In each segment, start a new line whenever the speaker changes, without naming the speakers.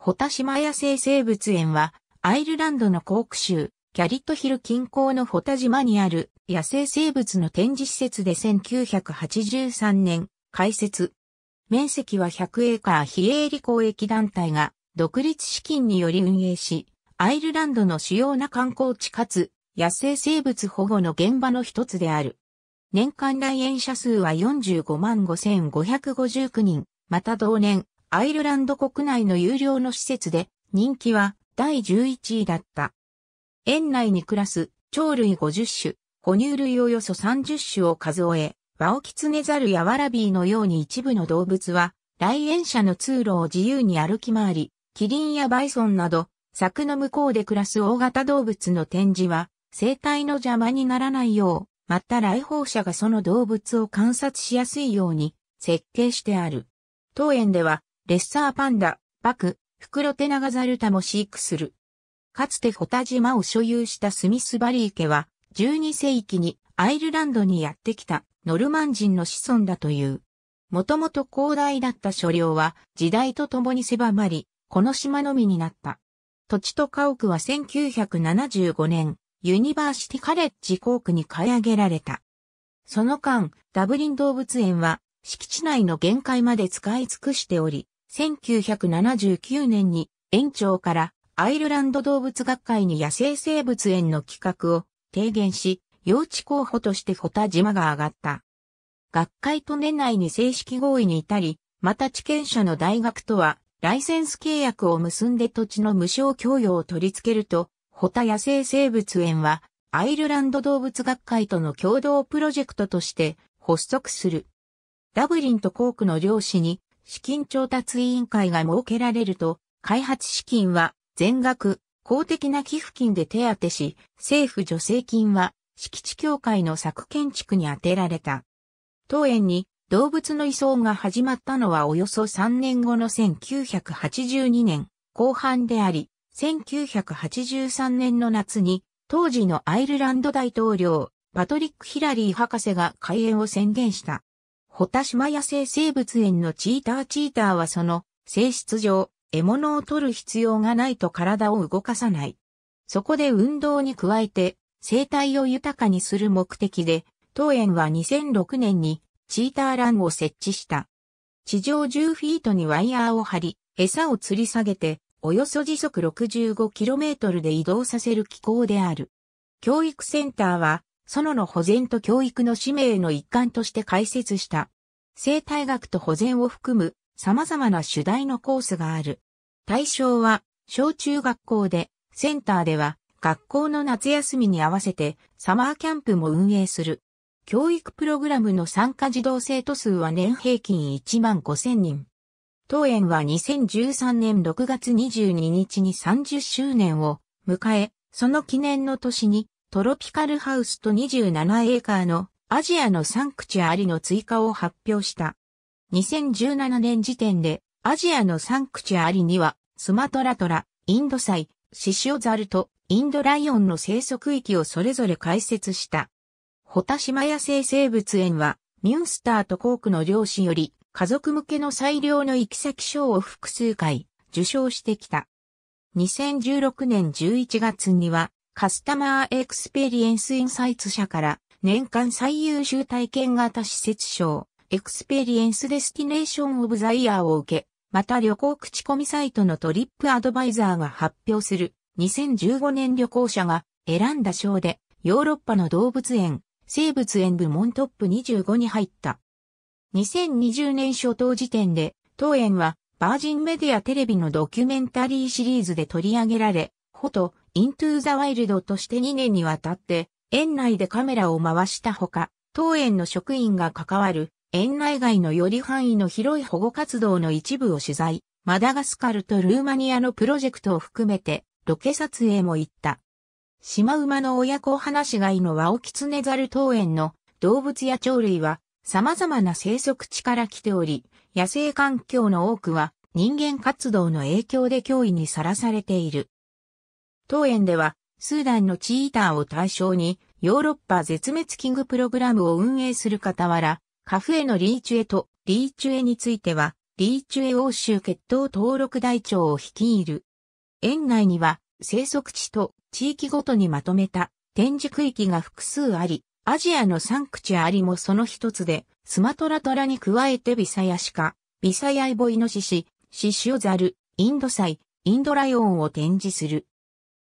ホタシマヤ生生物園は、アイルランドのコーク州、キャリットヒル近郊のホタ島にある野生生物の展示施設で1983年開設。面積は100エーカー非営利公益団体が独立資金により運営し、アイルランドの主要な観光地かつ野生生物保護の現場の一つである。年間来園者数は45万5559人、また同年、アイルランド国内の有料の施設で人気は第11位だった。園内に暮らす鳥類50種、哺乳類およそ30種を数え、ワオキツネザルやワラビーのように一部の動物は来園者の通路を自由に歩き回り、キリンやバイソンなど柵の向こうで暮らす大型動物の展示は生態の邪魔にならないよう、また来訪者がその動物を観察しやすいように設計してある。当園ではレッサーパンダ、バク、フクロテナガザルタも飼育する。かつてホタ島を所有したスミスバリー家は、12世紀にアイルランドにやってきたノルマン人の子孫だという。もともと広大だった所領は時代とともに狭まり、この島のみになった。土地と家屋は1975年、ユニバーシティカレッジ校区に買い上げられた。その間、ダブリン動物園は敷地内の限界まで使い尽くしており、1979年に園長からアイルランド動物学会に野生生物園の企画を提言し、用地候補としてホタ島が上がった。学会と年内に正式合意に至り、また地権者の大学とは、ライセンス契約を結んで土地の無償供与を取り付けると、ホタ野生生物園は、アイルランド動物学会との共同プロジェクトとして発足する。ダブリンとコークの漁師に資金調達委員会が設けられると、開発資金は全額公的な寄付金で手当てし、政府助成金は敷地協会の作建築に充てられた。当園に動物の移送が始まったのはおよそ3年後の1982年後半であり、1983年の夏に当時のアイルランド大統領パトリック・ヒラリー博士が開園を宣言した。ホタシマ野生生物園のチーターチーターはその性質上、獲物を取る必要がないと体を動かさない。そこで運動に加えて生態を豊かにする目的で、当園は2006年にチーターランを設置した。地上10フィートにワイヤーを張り、餌を吊り下げて、およそ時速 65km で移動させる機構である。教育センターは園の保全と教育の使命の一環として開設した。生態学と保全を含む様々な主題のコースがある。対象は小中学校で、センターでは学校の夏休みに合わせてサマーキャンプも運営する。教育プログラムの参加児童生徒数は年平均1万5000人。当園は2013年6月22日に30周年を迎え、その記念の年にトロピカルハウスと27エーカーのアジアのサンクチュアリの追加を発表した。2017年時点でアジアのサンクチュアリにはスマトラトラ、インドサイ、シシオザルとインドライオンの生息域をそれぞれ開設した。ホタシマヤ生生物園はミュンスターとコークの両親より家族向けの最良の行き先賞を複数回受賞してきた。2016年11月にはカスタマーエクスペリエンスインサイツ社から年間最優秀体験型施設賞、エクスペリエンスデスティネーションオブザイヤーを受け、また旅行口コミサイトのトリップアドバイザーが発表する2015年旅行者が選んだ賞でヨーロッパの動物園、生物園部門トップ25に入った。2020年初頭時点で当園はバージンメディアテレビのドキュメンタリーシリーズで取り上げられ、ほと、イントゥーザワイルドとして2年にわたって、園内でカメラを回したほか、当園の職員が関わる、園内外のより範囲の広い保護活動の一部を取材、マダガスカルとルーマニアのプロジェクトを含めて、ロケ撮影も行った。シマウマの親子話飼いのワオキツネザル当園の動物や鳥類は様々な生息地から来ており、野生環境の多くは人間活動の影響で脅威にさらされている。当園では、スーダンのチーターを対象に、ヨーロッパ絶滅危惧プログラムを運営する傍ら、カフエのリーチュエとリーチュエについては、リーチュエ欧州血統登録台帳を率いる。園内には、生息地と地域ごとにまとめた展示区域が複数あり、アジアのサンクチュアリもその一つで、スマトラトラに加えてビサヤシカ、ビサヤイボイノシシ、シシオザル、インドサイ、インドライオンを展示する。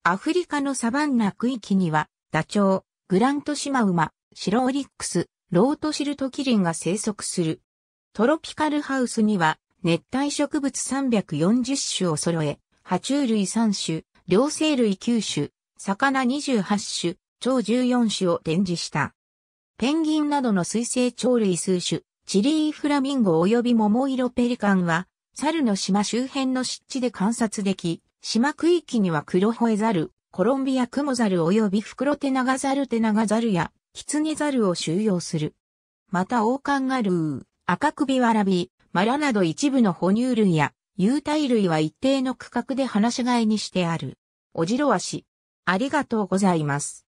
アフリカのサバンナ区域には、ダチョウ、グラントシマウマ、シロオリックス、ロートシルトキリンが生息する。トロピカルハウスには、熱帯植物340種を揃え、爬虫類3種、両生類9種、魚28種、蝶14種を展示した。ペンギンなどの水生鳥類数種、チリーフラミンゴ及び桃色ペリカンは、猿の島周辺の湿地で観察でき、島区域には黒吠ザル、コロンビアクモザル及び袋手長ザル手長ザルや、キツネザルを収容する。また王冠がガルー、赤首わらび、マラなど一部の哺乳類や、有袋類は一定の区画で放し飼いにしてある。おじろわし。ありがとうございます。